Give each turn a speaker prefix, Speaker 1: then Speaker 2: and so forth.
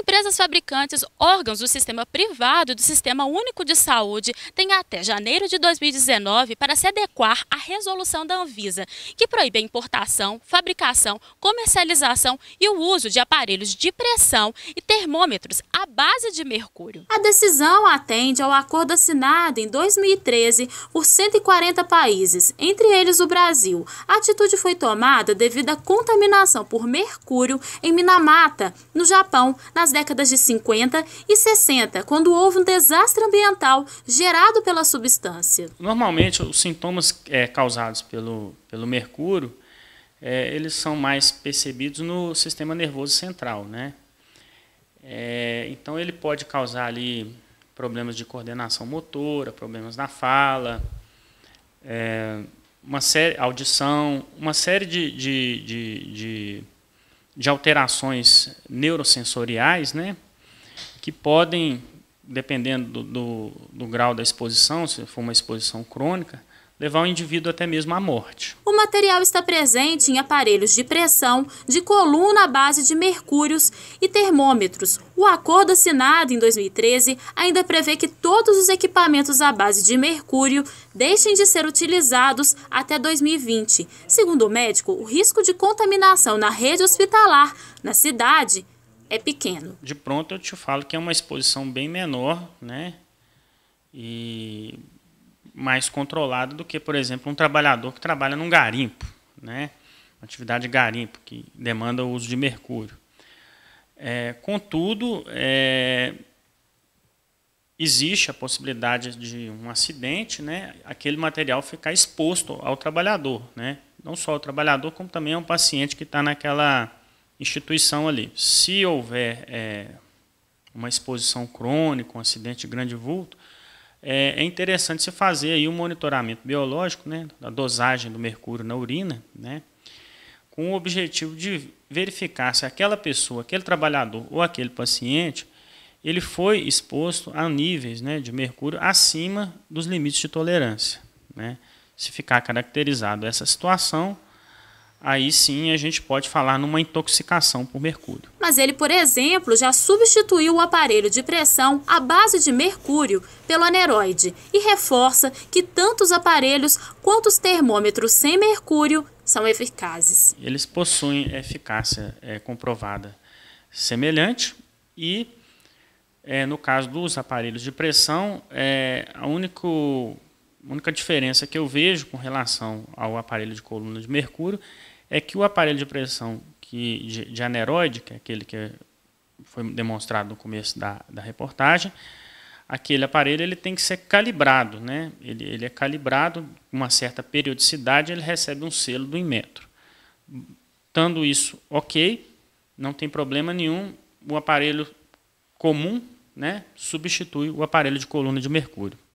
Speaker 1: Empresas fabricantes órgãos do sistema privado e do Sistema Único de Saúde têm até janeiro de 2019 para se adequar à resolução da Anvisa, que proíbe a importação, fabricação, comercialização e o uso de aparelhos de pressão e termômetros à base de mercúrio. A decisão atende ao acordo assinado em 2013 por 140 países, entre eles o Brasil. A atitude foi tomada devido à contaminação por mercúrio em Minamata, no Japão, nas nas décadas de 50 e 60, quando houve um desastre ambiental gerado pela substância.
Speaker 2: Normalmente, os sintomas é, causados pelo, pelo mercúrio, é, eles são mais percebidos no sistema nervoso central, né? É, então ele pode causar ali problemas de coordenação motora, problemas na fala, é, uma série, audição, uma série de, de, de, de de alterações neurosensoriais, né, que podem, dependendo do, do, do grau da exposição, se for uma exposição crônica, levar o indivíduo até mesmo à morte.
Speaker 1: O material está presente em aparelhos de pressão, de coluna à base de mercúrios e termômetros. O acordo assinado em 2013 ainda prevê que todos os equipamentos à base de mercúrio deixem de ser utilizados até 2020. Segundo o médico, o risco de contaminação na rede hospitalar na cidade é pequeno.
Speaker 2: De pronto, eu te falo que é uma exposição bem menor, né? E mais controlado do que, por exemplo, um trabalhador que trabalha num garimpo, né? Uma atividade de garimpo que demanda o uso de mercúrio. É, contudo, é, existe a possibilidade de um acidente, né? Aquele material ficar exposto ao trabalhador, né? Não só ao trabalhador, como também ao paciente que está naquela instituição ali. Se houver é, uma exposição crônica, um acidente de grande vulto, é, é, interessante se fazer aí o um monitoramento biológico, né, da dosagem do mercúrio na urina, né, com o objetivo de verificar se aquela pessoa, aquele trabalhador ou aquele paciente, ele foi exposto a níveis né, de mercúrio acima dos limites de tolerância. Né. Se ficar caracterizado essa situação, aí sim a gente pode falar numa intoxicação por mercúrio.
Speaker 1: Mas ele, por exemplo, já substituiu o aparelho de pressão à base de mercúrio pelo aneroide e reforça que tanto os aparelhos quanto os termômetros sem mercúrio são eficazes.
Speaker 2: Eles possuem eficácia é, comprovada semelhante e, é, no caso dos aparelhos de pressão, é, a único a única diferença que eu vejo com relação ao aparelho de coluna de mercúrio é que o aparelho de pressão que, de, de aneroide, que é aquele que foi demonstrado no começo da, da reportagem, aquele aparelho ele tem que ser calibrado. Né? Ele, ele é calibrado com uma certa periodicidade, ele recebe um selo do Inmetro. Tando isso ok, não tem problema nenhum, o aparelho comum né, substitui o aparelho de coluna de mercúrio.